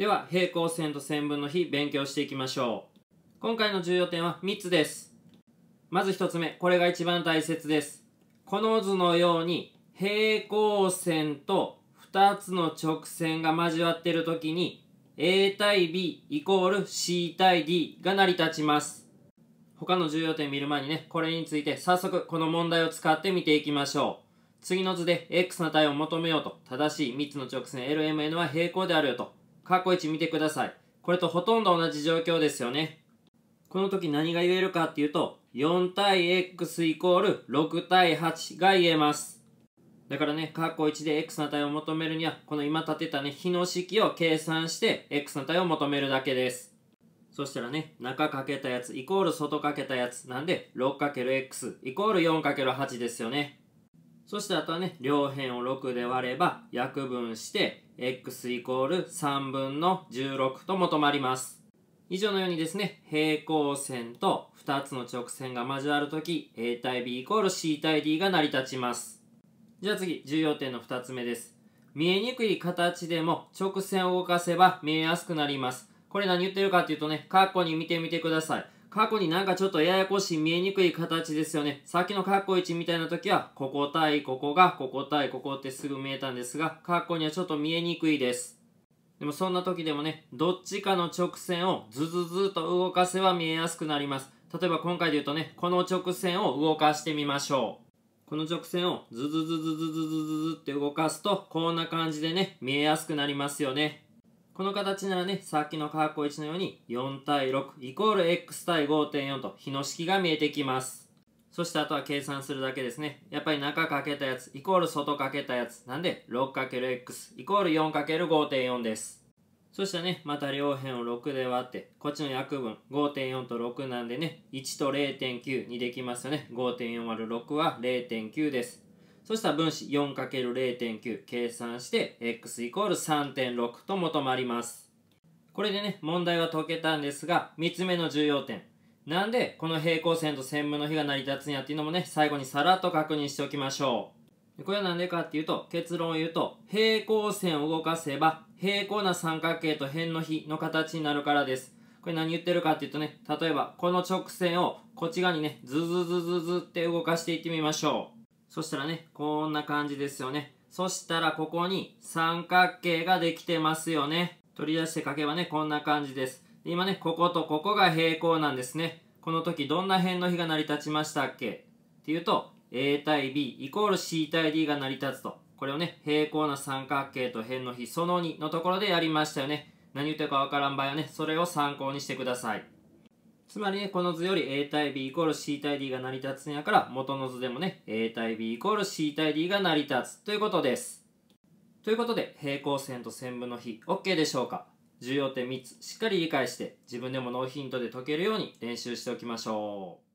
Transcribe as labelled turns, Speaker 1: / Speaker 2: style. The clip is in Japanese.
Speaker 1: では、平行線と線分の比、勉強していきましょう。今回の重要点は3つです。まず1つ目、これが一番大切です。この図のように、平行線と2つの直線が交わっている時に、A 対 B イコール C 対 D が成り立ちます。他の重要点見る前にね、これについて早速この問題を使って見ていきましょう。次の図で X の値を求めようと、正しい3つの直線 LMN は平行であるよと過去1見てください。これとほとんど同じ状況ですよね。この時何が言えるかっていうと、4対 x イコール6対8が言えます。だからね、括弧1で x の値を求めるには、この今立てたね、比の式を計算して、x の値を求めるだけです。そしたらね、中かけたやつイコール外かけたやつなんで 6×x イコール4る8ですよね。そしてあとはね、両辺を6で割れば約分して x イコール3分の16と求まります。以上のようにですね、平行線と2つの直線が交わるとき、A 対 B イコール C 対 D が成り立ちます。じゃあ次、重要点の2つ目です。見えにくい形でも直線を動かせば見えやすくなります。これ何言ってるかっていうとね、カッコに見てみてください。過去になんかちょっとややこしい見えにくい形ですよね。さっきのッコ1みたいな時は、ここ対ここが、ここ対ここってすぐ見えたんですが、ッコにはちょっと見えにくいです。でもそんな時でもね、どっちかの直線をズズズと動かせば見えやすくなります。例えば今回で言うとね、この直線を動かしてみましょう。この直線をズズズズズズズズって動かすと、こんな感じでね、見えやすくなりますよね。この形ならね、さっきの括弧1のように4対6イコール x 対5.4と比の式が見えてきます。そしてあとは計算するだけですね。やっぱり中かけたやつイコール外かけたやつなんで 6×x イコール 4×5.4 です。そしてね、また両辺を6で割って、こっちの約分5.4と6なんでね、1と0.9にできますよね。5.4÷6 は0.9です。そしたら分子 4×0.9 計算して x イコール3.6と求まります。これでね、問題は解けたんですが、3つ目の重要点。なんで、この平行線と線分の比が成り立つんやっていうのもね、最後にさらっと確認しておきましょう。これはなんでかっていうと、結論を言うと、平行線を動かせば、平行な三角形と辺の比の形になるからです。これ何言ってるかっていうとね、例えばこの直線をこっち側にね、ズズズズズって動かしていってみましょう。そしたらね、こんな感じですよね。そしたらここに三角形ができてますよね。取り出して書けばね、こんな感じです。で今ね、こことここが平行なんですね。この時どんな辺の比が成り立ちましたっけっていうと、A 対 B イコール C 対 D が成り立つと。これをね、平行な三角形と辺の比その2のところでやりましたよね。何言ってるかわからん場合はね、それを参考にしてください。つまりね、この図より A 対 B イコール C 対 D が成り立つんやから、元の図でもね、A 対 B イコール C 対 D が成り立つということです。ということで、平行線と線分の比、OK でしょうか重要点3つ、しっかり理解して、自分でもノーヒントで解けるように練習しておきましょう。